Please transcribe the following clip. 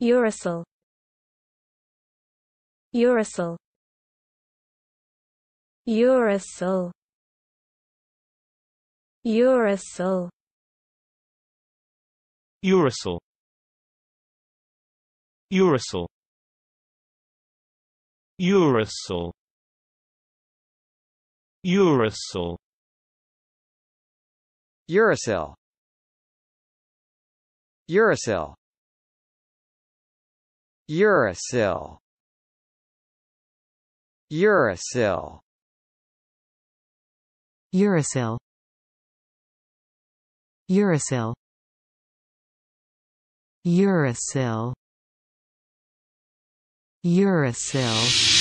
uracil uracil uracil uracil uracil uracil uracil uracil uracil uracil Uracil Uracil Uracil Uracil Uracil Uracil